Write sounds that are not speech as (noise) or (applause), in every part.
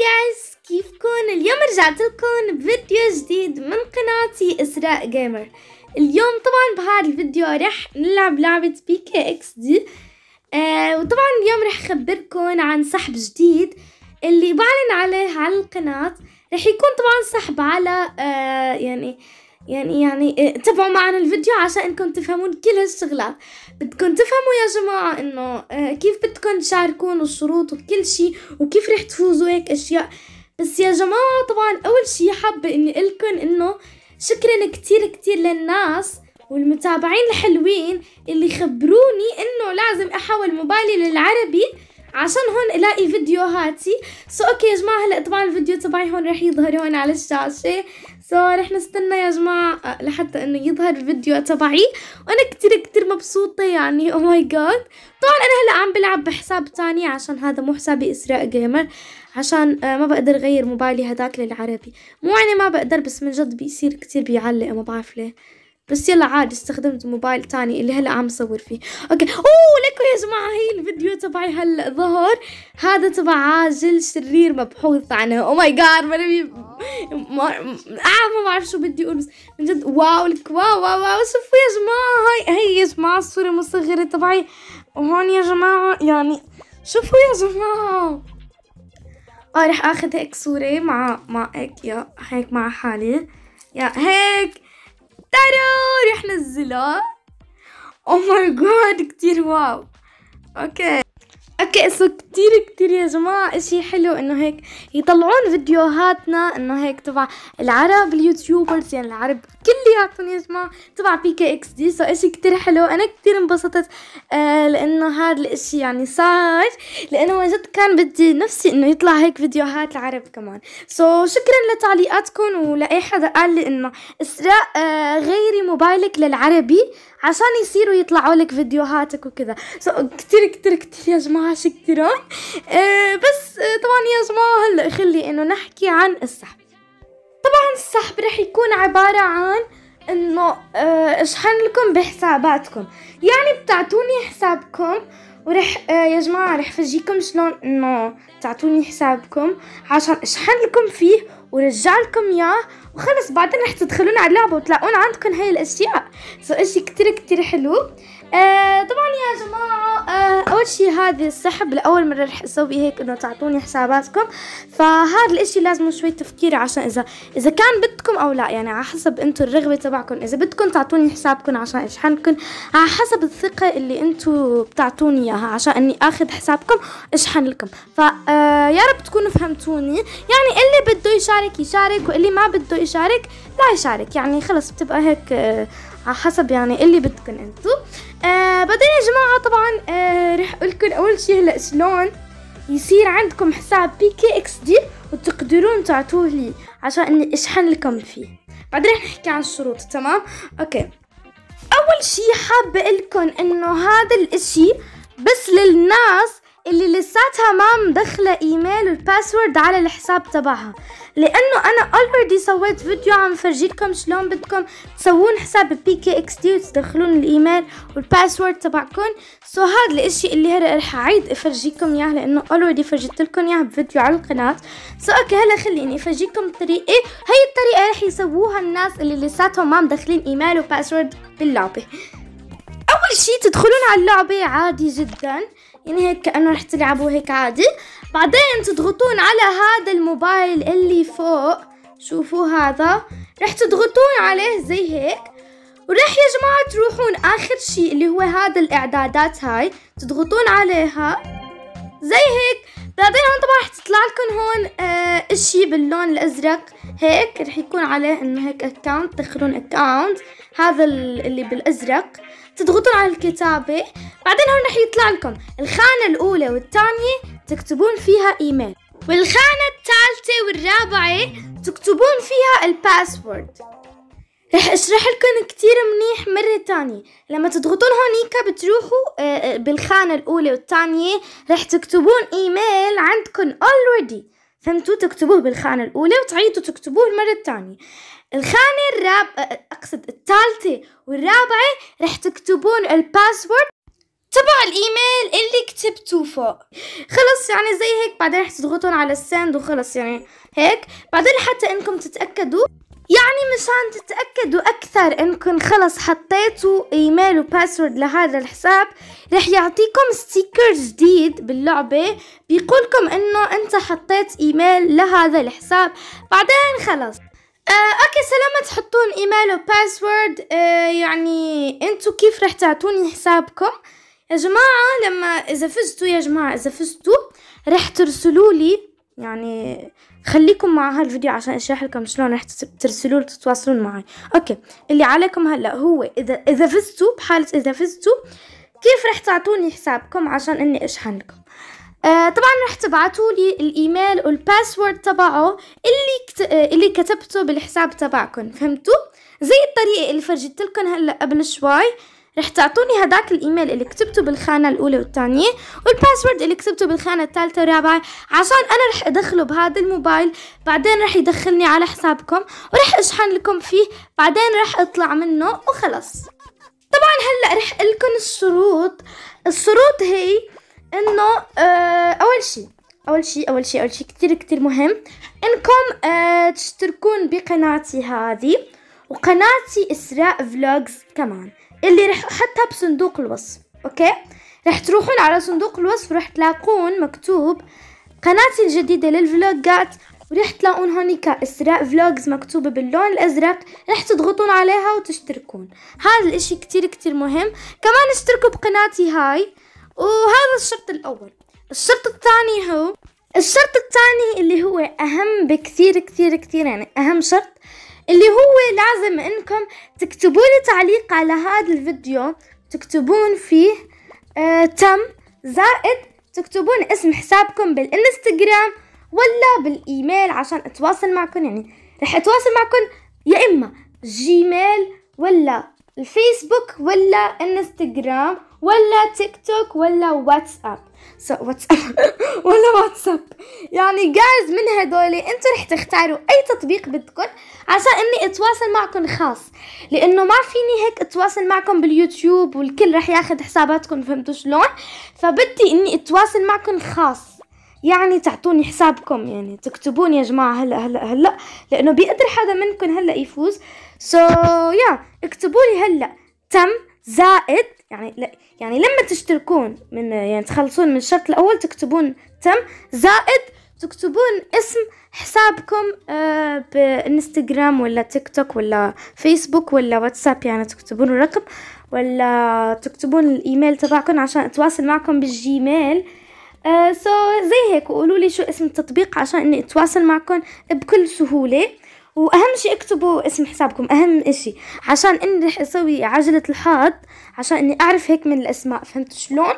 جايز كيفكن اليوم رجعت لكم بفيديو جديد من قناتي اسراء جيمر اليوم طبعا بهذا الفيديو رح نلعب لعبة بي كي اكس دي آه وطبعا اليوم رح اخبركم عن سحب جديد اللي بعلن عليه على القناة رح يكون طبعا سحب على آه يعني آه يعني يعني إيه، تابعوا معنا الفيديو عشان انكم تفهمون كل هالشغلات بدكم تفهموا يا جماعة انه إيه، كيف بدكم تشاركون الشروط وكل شيء وكيف رح تفوزوا هيك اشياء بس يا جماعة طبعا اول شيء حابة اني لكم انه شكرا كتير كتير للناس والمتابعين الحلوين اللي خبروني انه لازم احول موبايلي للعربي عشان هون الاقي فيديوهاتي سو اوكي يا جماعه هلا طبعا الفيديو تبعي هون رح يظهر هون على الشاشه سو رح نستنى يا جماعه آه، لحتى انه يظهر الفيديو تبعي وانا كتير كتير مبسوطه يعني او ماي جاد طبعا انا هلا عم بلعب بحساب تاني عشان هذا مو حسابي اسراء جيمر عشان آه، ما بقدر اغير موبايلي هداك للعربي مو يعني ما بقدر بس من جد بيصير كتير بيعلق ما بعرف ليه بس يلا عادي استخدمت موبايل تاني اللي هلا عم صور فيه اوكي اوه لكم يا جماعة هي الفيديو تبعي هلا ظهر هذا تبع عاجل شرير مبحوث عنه او ماي جاد ما نبي ما آه، ما بعرف شو بدي اقول بس من جد واو لك واو واو واو شوفوا يا جماعة هاي هي يا جماعة الصورة المصغرة تبعي وهون يا جماعة يعني شوفوا يا جماعة اه رح اخذ هيك صورة مع مع هيك يا هيك مع حالي يا هيك تارا رح نزلها او ماي جاد كتير واو اوكي اوكي سو كتير كتير يا جماعة اشي حلو انه هيك يطلعون فيديوهاتنا انه هيك تبع العرب اليوتيوبرز يعني العرب كلياتهم يا جماعه تبع بي كي اكس دي سو اشي كتير حلو انا كتير انبسطت آه لانه هذا الاشي يعني صار لانه جد كان بدي نفسي انه يطلع هيك فيديوهات العرب كمان سو so, شكرا لتعليقاتكم ولاي حدا قال لي انه اسراء آه غيري موبايلك للعربي عشان يصيروا يطلعوا لك فيديوهاتك وكذا سو so, كتير كتير كتير يا جماعه شكرا آه بس آه طبعا يا جماعه هلا خلي انه نحكي عن السحب السحب رح يكون عبارة عن انه آه، اشحن لكم بحساباتكم يعني بتعطوني حسابكم ورح آه، يا جماعة رح فرجيكم شلون انه تعطوني حسابكم عشان اشحن لكم فيه ورجع لكم اياه وخلص بعدين رح تدخلون على اللعبة وتلاقون عندكم هاي الاشياء سو اشي كتير كتير حلو آه، طبعا يا جماعة آه، أول شي هذا السحب لأول مرة رح أسوي هيك إنه تعطوني حساباتكم فهذا الإشي لازم شوي تفكير عشان إذا إذا كان بدكم أو لا يعني على حسب أنتم الرغبة تبعكم إذا بدكم تعطوني حسابكم عشان أشحنكم على حسب الثقة اللي أنتم بتعطوني إياها عشان إني آخذ حسابكم أشحن لكم آه، يا رب تكونوا فهمتوني يعني اللي بده يشارك يشارك واللي ما بده يشارك لا يشارك يعني خلص بتبقى هيك على حسب يعني اللي بدكم انتو آه، بعدين يا جماعة طبعا آه رح أقولكم أول شي هلا شلون يصير عندكم حساب بي كي اكس دي وتقدرون تعطوه لي عشان اني اشحن لكم فيه بعدين رح نحكي عن الشروط تمام اوكي اول شي حابة لكم انه هذا الاشي بس للناس اللي لساتها ما مدخلة ايميل والباسورد على الحساب تبعها لانه انا اولريدي سويت فيديو عم فرجيكم شلون بدكم تسوون حساب بي كي اكس دي وتدخلون الايميل والباسورد تبعكم سو هذا الاشي اللي هلا رح اعيد افرجيكم اياه لانه اولريدي فرجيت لكم اياها بفيديو على القناة سو اوكي هلا خليني افرجيكم طريقة هي الطريقة رح يسووها الناس اللي لساتهم ما مدخلين ايميل وباسورد باللعبة اول شي تدخلون على اللعبة عادي جدا يعني هيك كأنه رح تلعبوا هيك عادي بعدين تضغطون على هذا الموبايل اللي فوق شوفوا هذا رح تضغطون عليه زي هيك ورح يا جماعة تروحون آخر شي اللي هو هذا الإعدادات هاي تضغطون عليها زي هيك بعدين هون طبعا رح تطلع لكم هون آه اشي باللون الازرق هيك رح يكون عليه انه هيك اكاونت تدخلون اكاونت هذا اللي بالازرق تضغطون على الكتابة بعدين هون رح يطلع لكم الخانة الأولى والثانية تكتبون فيها إيميل والخانة الثالثة والرابعة تكتبون فيها الباسورد رح اشرح لكم كتير منيح مرة تانية لما تضغطون هونيك بتروحوا آه، آه، بالخانة الأولى والثانية رح تكتبون إيميل عندكم already فهمتوا تكتبوه بالخانة الأولى وتعيدوا تكتبوه المرة الثانية الخانة الراب أقصد الثالثة والرابعة رح تكتبون الباسورد تبع الايميل اللي كتبتوه فوق خلص يعني زي هيك بعدين رح تضغطون على السند وخلص يعني هيك بعدين حتى انكم تتاكدوا يعني مشان تتأكدوا أكثر إنكم خلص حطيتوا إيميل وباسورد لهذا الحساب رح يعطيكم ستيكر جديد باللعبة بيقولكم إنه أنت حطيت إيميل لهذا الحساب بعدين خلص آه اوكي سلامة تحطون ايميل وباسورد آه يعني انتو كيف رح تعطوني حسابكم يا جماعة لما اذا فزتوا يا جماعة اذا فزتوا رح ترسلولي يعني خليكم مع هالفيديو عشان اشرح لكم شلون رح ترسلوا تتواصلون معي اوكي اللي عليكم هلا هو اذا اذا فزتوا بحاله اذا فزتوا كيف رح تعطوني حسابكم عشان اني اشحن لكم آه طبعا رح تبعتوا لي الايميل والباسورد تبعه اللي كت... آه، اللي كتبته بالحساب تبعكم فهمتوا زي الطريقه اللي فرجيت لكم هلا قبل شوي رح تعطوني هداك الايميل اللي كتبته بالخانه الاولى والثانيه والباسورد اللي كتبته بالخانه الثالثه والرابعه عشان انا رح ادخله بهذا الموبايل بعدين رح يدخلني على حسابكم ورح اشحن لكم فيه بعدين رح اطلع منه وخلص طبعا هلا رح لكم الشروط الشروط هي انه آه اول شيء اول شيء اول شيء اول شيء كتير كتير مهم انكم آه تشتركون بقناتي هذه وقناتي اسراء فلوجز كمان اللي رح أحطها بصندوق الوصف أوكي رح تروحون على صندوق الوصف ورح تلاقون مكتوب قناتي الجديدة للفلوجات ورح تلاقون هونيكا إسراء فلوجز مكتوبة باللون الأزرق رح تضغطون عليها وتشتركون هذا الإشي كتير كتير مهم كمان اشتركوا بقناتي هاي وهذا الشرط الأول الشرط الثاني هو الشرط الثاني اللي هو أهم بكثير كثير كثير يعني أهم شرط اللي هو لازم انكم تكتبوا لي تعليق على هذا الفيديو تكتبون فيه آه تم زائد تكتبون اسم حسابكم بالانستغرام ولا بالايميل عشان اتواصل معكم يعني رح اتواصل معكم يا اما جيميل ولا الفيسبوك ولا انستغرام ولا تيك توك ولا واتساب واتساب (laughs) ولا واتساب يعني جايز من هدول انتوا رح تختاروا اي تطبيق بدكم عشان اني اتواصل معكم خاص لانه ما فيني هيك اتواصل معكم باليوتيوب والكل رح ياخذ حساباتكم فهمتوا شلون فبدي اني اتواصل معكم خاص يعني تعطوني حسابكم يعني تكتبون يا جماعة هلا هلا هلا لأنه بيقدر حدا منكم هلا يفوز سو so, يا yeah. اكتبوا لي هلا تم زائد يعني ل... يعني لما تشتركون من يعني تخلصون من الشرط الأول تكتبون تم زائد تكتبون اسم حسابكم آه بانستغرام ولا تيك توك ولا فيسبوك ولا واتساب يعني تكتبون الرقم ولا تكتبون الايميل تبعكم عشان اتواصل معكم بالجيميل سو آه، زي هيك وقولوا لي شو اسم التطبيق عشان اني اتواصل معكم بكل سهوله واهم شيء اكتبوا اسم حسابكم اهم اشي عشان اني رح اسوي عجلة الحائط عشان اني اعرف هيك من الاسماء فهمت شلون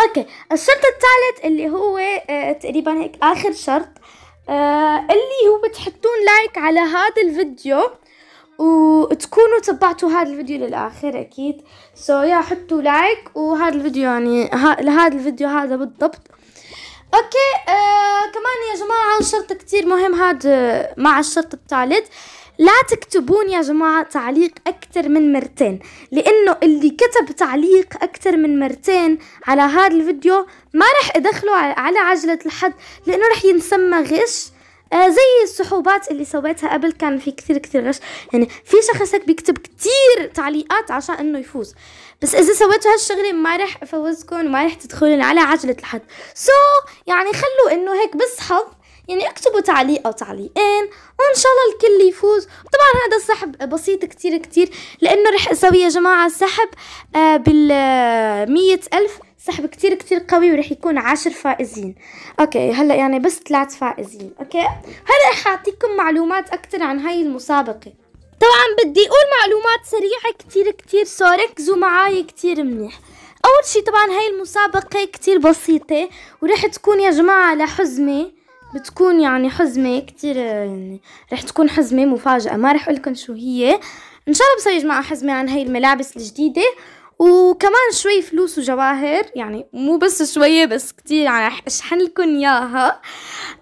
اوكي الشرط الثالث اللي هو آه تقريبا هيك اخر شرط آه اللي هو تحطون لايك على هذا الفيديو وتكونوا تبعتوا هذا الفيديو للاخر اكيد سو so, يا حطوا لايك وهذا الفيديو يعني لهذا الفيديو هذا بالضبط اوكي آه كمان يا جماعه شرط كتير مهم هاد مع الشرط الثالث لا تكتبون يا جماعة تعليق أكثر من مرتين لأنه اللي كتب تعليق أكثر من مرتين على هذا الفيديو ما رح أدخله على عجلة الحد لأنه رح ينسمى غش آه زي السحوبات اللي سويتها قبل كان في كثير كثير غش يعني في شخص بيكتب كثير تعليقات عشان انه يفوز بس اذا سويتوا هالشغله ما رح افوزكم وما رح تدخلون على عجله الحظ سو so, يعني خلوا انه هيك بس حظ يعني اكتبوا تعليق او تعليقين وان شاء الله الكل يفوز طبعا هذا السحب بسيط كتير كتير لانه رح اسوي يا جماعه سحب آه، بال الف سحب كتير كتير قوي ورح يكون عشر فائزين اوكي هلا يعني بس ثلاث فائزين اوكي هلا رح اعطيكم معلومات اكتر عن هاي المسابقه طبعا بدي اقول معلومات سريعة كتير كتير سو ركزوا معاي كتير منيح اول شي طبعا هاي المسابقة كتير بسيطة ورح تكون يا جماعة لحزمة بتكون يعني حزمة كتير يعني رح تكون حزمة مفاجأة ما رح اقولكم شو هي ان شاء الله بصير يا جماعة حزمة عن هاي الملابس الجديدة وكمان شوي فلوس وجواهر يعني مو بس شوية بس كتير يعني رح اشحن لكم اياها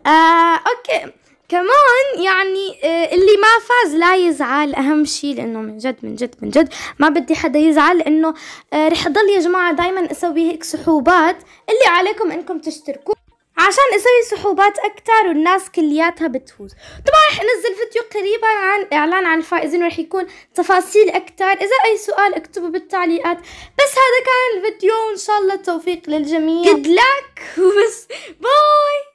آه اوكي كمان يعني آه، اللي ما فاز لا يزعل اهم شيء لانه من جد من جد من جد ما بدي حدا يزعل لانه آه، رح اضل يا جماعه دائما اسوي هيك سحوبات اللي عليكم انكم تشتركوا عشان اسوي سحوبات اكتر والناس كلياتها بتفوز طبعا رح انزل فيديو قريبا عن اعلان عن الفائزين ورح يكون تفاصيل اكتر اذا اي سؤال اكتبوا بالتعليقات بس هذا كان الفيديو وان شاء الله التوفيق للجميع good luck وبس (laughs) باي